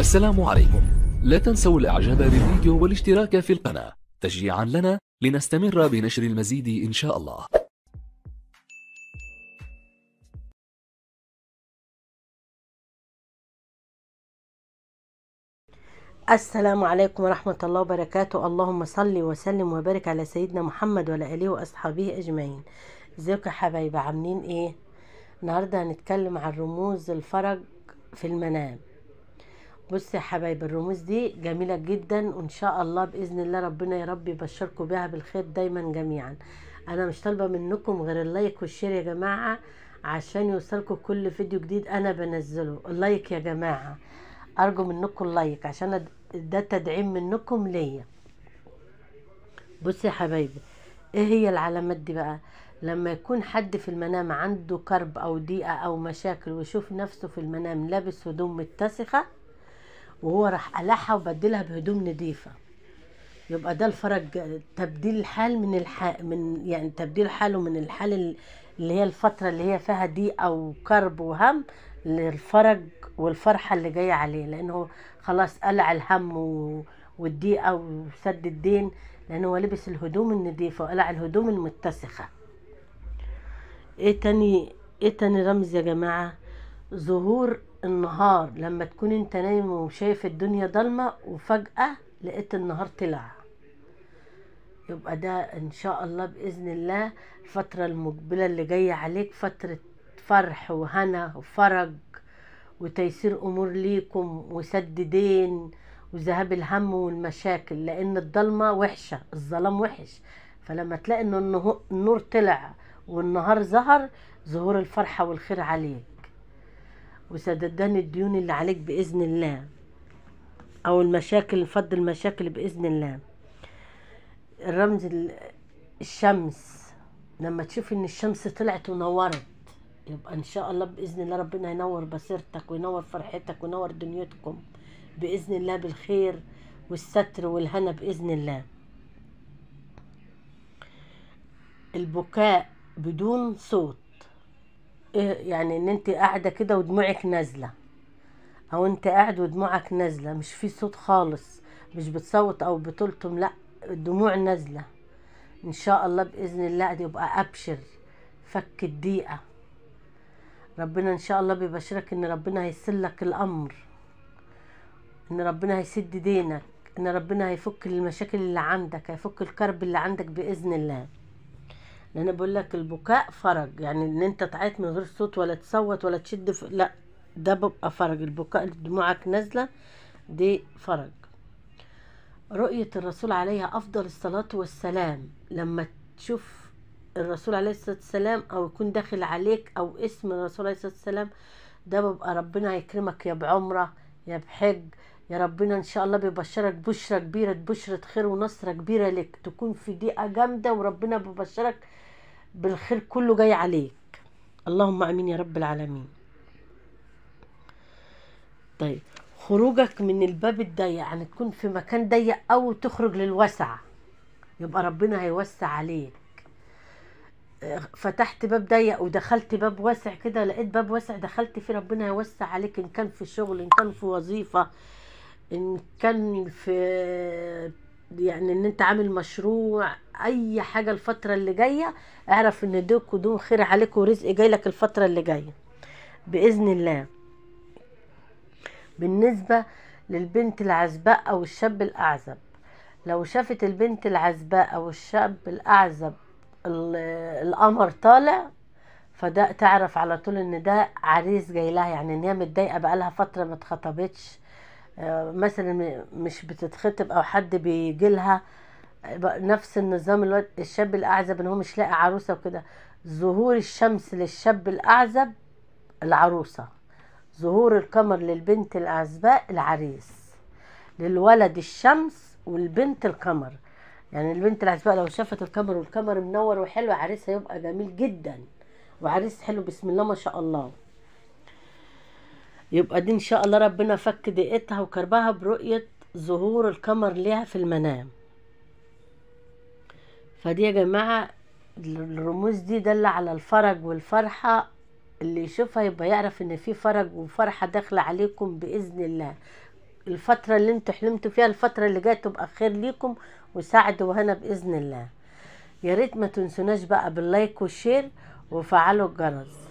السلام عليكم لا تنسوا الاعجاب بالفيديو والاشتراك في القناة تشجيعا لنا لنستمر بنشر المزيد ان شاء الله السلام عليكم ورحمة الله وبركاته اللهم صل وسلم وبارك على سيدنا محمد وعلى آله وأصحابه أجمعين ازيكم يا حبايبي عاملين ايه النهاردة هنتكلم عن رموز الفرج في المنام بصي يا حبايب الرموز دي جميلة جدا وان شاء الله بإذن الله ربنا يا رب يبشركم بها بالخير دايما جميعا انا مش طالبة منكم غير اللايك والشير يا جماعة عشان يوصلكم كل فيديو جديد انا بنزله اللايك يا جماعة ارجو منكم اللايك عشان ده تدعيم منكم ليا بصي يا حبايبي ايه هي العلامات دي بقى لما يكون حد في المنام عنده كرب او ضيقه او مشاكل ويشوف نفسه في المنام لابس هدوم متسخه وهو راح قلعها وبدلها بهدوم نضيفه يبقى ده الفرج تبديل الحال من الح... من يعني تبديل حاله من الحال اللي هي الفترة اللي هي فيها دي أو كرب وهم للفرج والفرحة اللي جاية عليه لأنه خلاص قلع الهم و... والضيقة وسد الدين لأنه هو لبس الهدوم النضيفة وقلع الهدوم المتسخة ايه تاني ايه تاني رمز يا جماعة ظهور النهار لما تكون انت نايم وشايف الدنيا ضلمة وفجأة لقيت النهار طلع يبقى ده ان شاء الله باذن الله الفترة المقبلة اللي جاية عليك فترة فرح وهنا وفرج وتيسير امور ليكم وسد دين وذهاب الهم والمشاكل لان الضلمة وحشة الظلام وحش فلما تلاقي ان النور طلع والنهار ظهر ظهور الفرحة والخير عليك وسددان الديون اللي عليك بإذن الله أو المشاكل فض المشاكل بإذن الله الرمز الشمس لما تشوف إن الشمس طلعت ونورت يبقى إن شاء الله بإذن الله ربنا ينور بصيرتك وينور فرحتك وينور دنيتكم بإذن الله بالخير والستر والهنا بإذن الله البكاء بدون صوت إيه، يعني ان انت قاعده كده ودموعك نازله او انت قاعد ودموعك نازله مش في صوت خالص مش بتصوت او بتلطم لا الدموع نازله ان شاء الله باذن الله دي يبقى ابشر فك الضيقه ربنا ان شاء الله بيبشرك ان ربنا هيسلك الامر ان ربنا هيسد دينك ان ربنا هيفك المشاكل اللي عندك هيفك الكرب اللي عندك باذن الله لان بقول لك البكاء فرج يعني ان انت تعيط من غير صوت ولا تصوت ولا تشد ف... لا ده بيبقى فرج البكاء دموعك نازله دي فرج رؤية الرسول عليها أفضل الصلاة والسلام لما تشوف الرسول عليه الصلاة والسلام أو يكون داخل عليك أو اسم الرسول عليه الصلاة والسلام ده بيبقى ربنا هيكرمك يا بعمرة يا بحج يا ربنا ان شاء الله بيبشرك بشرة كبيرة بشرة خير ونصرة كبيرة لك تكون في دقيقة جامدة وربنا بيبشرك بالخير كله جاي عليك اللهم امين يا رب العالمين طيب خروجك من الباب الضيق يعني تكون في مكان ضيق او تخرج للوسع يبقى ربنا هيوسع عليك فتحت باب ضيق ودخلت باب واسع كده لقيت باب واسع دخلت فيه ربنا هيوسع عليك ان كان في شغل ان كان في وظيفه ان كان في يعني ان انت عامل مشروع اي حاجة الفترة اللي جاية اعرف ان ده قدوم خير عليك ورزق جاي لك الفترة اللي جاية باذن الله بالنسبة للبنت العزباء او الشاب الاعزب لو شافت البنت العزباء او الشاب الاعزب القمر طالع فده تعرف على طول ان ده عريس جاي لها يعني ان هي متضايقه بقالها فتره ما اتخطبتش آه، مثلا مش بتتخطب او حد بيجي لها نفس النظام الشاب الاعزب ان هو مش لاقي عروسه وكده ظهور الشمس للشاب الاعزب العروسه ظهور القمر للبنت الاعزباء العريس للولد الشمس والبنت القمر يعني البنت العزباء لو شافت القمر والقمر منور وحلو عريسها يبقى جميل جدا وعريس حلو بسم الله ما شاء الله يبقى دي ان شاء الله ربنا فك دقيقتها وكربها برؤية ظهور القمر ليها في المنام فدي يا جماعة الرموز دي دل على الفرج والفرحة اللي يشوفها يبقى يعرف ان في فرج وفرحة داخلة عليكم بإذن الله الفترة اللي انتوا حلمتوا فيها الفترة اللي جاية تبقى خير ليكم وسعد وهنا بإذن الله يا ريت ما تنسوناش بقى باللايك والشير وفعلوا الجرس